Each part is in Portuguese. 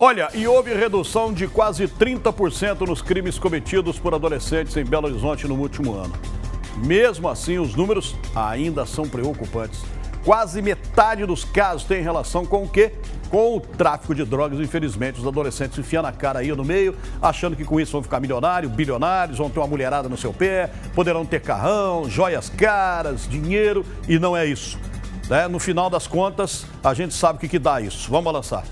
Olha, e houve redução de quase 30% nos crimes cometidos por adolescentes em Belo Horizonte no último ano. Mesmo assim, os números ainda são preocupantes. Quase metade dos casos tem relação com o quê? Com o tráfico de drogas. Infelizmente, os adolescentes enfiam na cara aí no meio, achando que com isso vão ficar milionários, bilionários, vão ter uma mulherada no seu pé, poderão ter carrão, joias caras, dinheiro, e não é isso. Né? No final das contas, a gente sabe o que, que dá isso. Vamos lançar.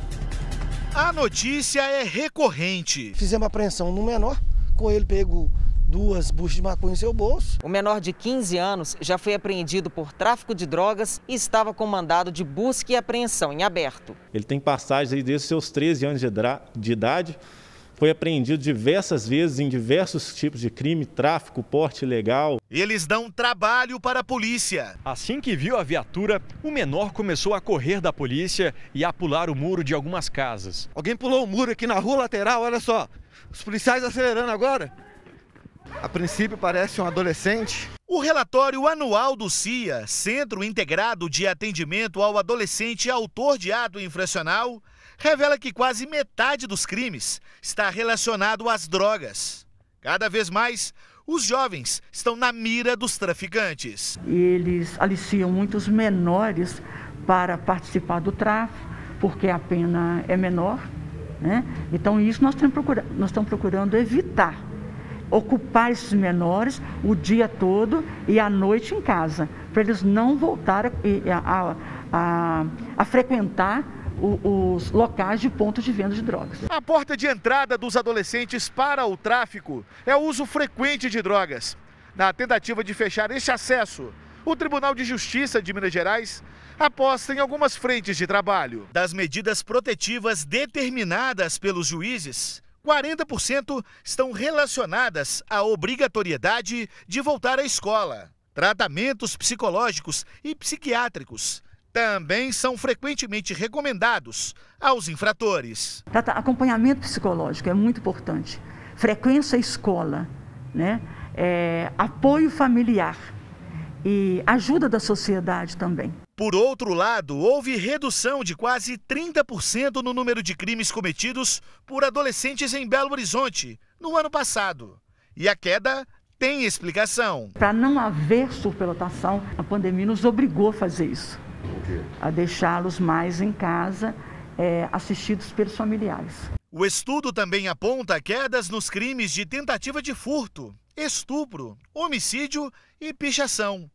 A notícia é recorrente. Fizemos apreensão no menor, com ele pego duas buchas de maconha em seu bolso. O menor de 15 anos já foi apreendido por tráfico de drogas e estava com mandado de busca e apreensão em aberto. Ele tem passagens desde seus 13 anos de idade foi apreendido diversas vezes em diversos tipos de crime, tráfico, porte ilegal. Eles dão trabalho para a polícia. Assim que viu a viatura, o menor começou a correr da polícia e a pular o muro de algumas casas. Alguém pulou o muro aqui na rua lateral, olha só. Os policiais acelerando agora. A princípio parece um adolescente. O relatório anual do CIA, Centro Integrado de Atendimento ao Adolescente Autor de Ato Infracional, revela que quase metade dos crimes está relacionado às drogas. Cada vez mais, os jovens estão na mira dos traficantes. Eles aliciam muitos menores para participar do tráfico, porque a pena é menor. Né? Então, isso nós estamos, procurando, nós estamos procurando evitar. Ocupar esses menores o dia todo e à noite em casa, para eles não voltarem a, a, a, a frequentar os locais de pontos de venda de drogas. A porta de entrada dos adolescentes para o tráfico é o uso frequente de drogas. Na tentativa de fechar este acesso, o Tribunal de Justiça de Minas Gerais aposta em algumas frentes de trabalho. Das medidas protetivas determinadas pelos juízes, 40% estão relacionadas à obrigatoriedade de voltar à escola, tratamentos psicológicos e psiquiátricos também são frequentemente recomendados aos infratores. Acompanhamento psicológico é muito importante. Frequência à escola, né? É, apoio familiar e ajuda da sociedade também. Por outro lado, houve redução de quase 30% no número de crimes cometidos por adolescentes em Belo Horizonte no ano passado. E a queda tem explicação. Para não haver superlotação, a pandemia nos obrigou a fazer isso a deixá-los mais em casa, é, assistidos pelos familiares. O estudo também aponta quedas nos crimes de tentativa de furto, estupro, homicídio e pichação.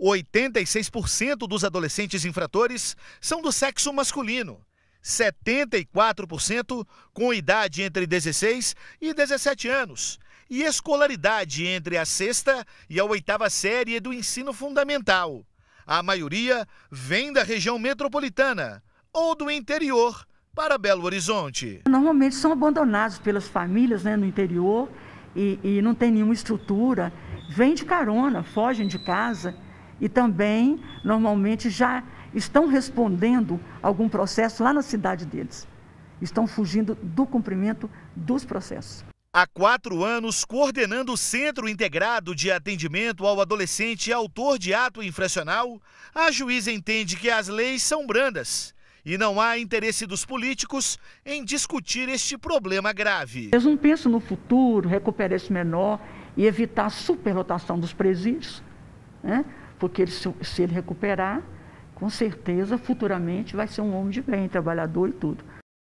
86% dos adolescentes infratores são do sexo masculino, 74% com idade entre 16 e 17 anos e escolaridade entre a sexta e a oitava série do ensino fundamental. A maioria vem da região metropolitana ou do interior para Belo Horizonte. Normalmente são abandonados pelas famílias né, no interior e, e não tem nenhuma estrutura. Vêm de carona, fogem de casa e também, normalmente, já estão respondendo algum processo lá na cidade deles. Estão fugindo do cumprimento dos processos há quatro anos coordenando o Centro Integrado de Atendimento ao Adolescente Autor de Ato Infracional, a juíza entende que as leis são brandas e não há interesse dos políticos em discutir este problema grave. Eu não penso no futuro, recuperar esse menor e evitar a superlotação dos presídios, né? porque ele, se ele recuperar, com certeza futuramente vai ser um homem de bem, trabalhador e tudo.